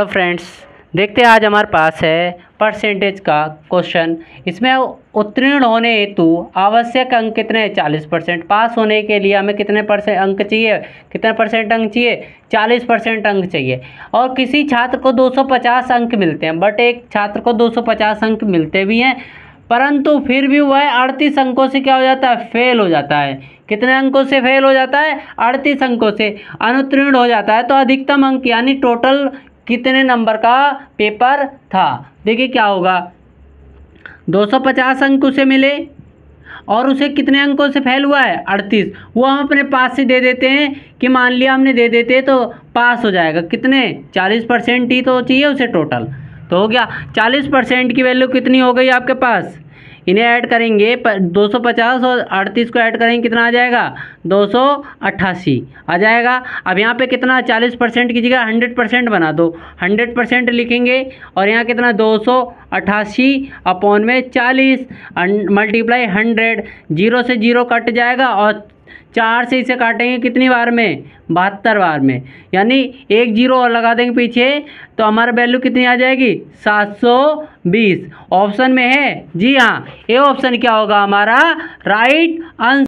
hello friends देखते हैं आज हमारे पास है परसेंटेज का क्वेश्चन इसमें उत्तीर्ण होने हेतु आवश्यक अंक कितने हैं चालीस परसेंट पास होने के लिए हमें कितने परसेंट अंक चाहिए कितने परसेंट अंक चाहिए चालीस परसेंट अंक चाहिए और किसी छात्र को दो सौ पचास अंक मिलते हैं बट एक छात्र को दो सौ पचास अंक मिलते भी हैं परंतु फिर भी वह अड़तीस अंकों से क्या हो जाता है फेल हो जाता है कितने अंकों से फेल हो जाता है अड़तीस अंकों से अनुत्तीर्ण हो जाता है तो अधिकतम अंक यानी टोटल कितने नंबर का पेपर था देखिए क्या होगा 250 अंक उसे मिले और उसे कितने अंकों से फैल हुआ है अड़तीस वो हम अपने पास से दे देते हैं कि मान लिया हमने दे देते हैं तो पास हो जाएगा कितने चालीस परसेंट ही तो चाहिए उसे टोटल तो हो गया चालीस परसेंट की वैल्यू कितनी हो गई आपके पास इन्हें ऐड करेंगे दो सौ पचास और अड़तीस को ऐड करेंगे कितना आ जाएगा दो सौ अट्ठासी आ जाएगा अब यहाँ पे कितना चालीस परसेंट की जगह हंड्रेड परसेंट बना दो हंड्रेड परसेंट लिखेंगे और यहाँ कितना दो सौ अट्ठासी अपॉन में चालीस मल्टीप्लाई हंड्रेड जीरो से जीरो कट जाएगा और चार से इसे काटेंगे कितनी बार में बहत्तर बार में यानी एक जीरो और लगा देंगे पीछे तो हमारा वैल्यू कितनी आ जाएगी सात सौ बीस ऑप्शन में है जी हाँ ए ऑप्शन क्या होगा हमारा राइट आंसर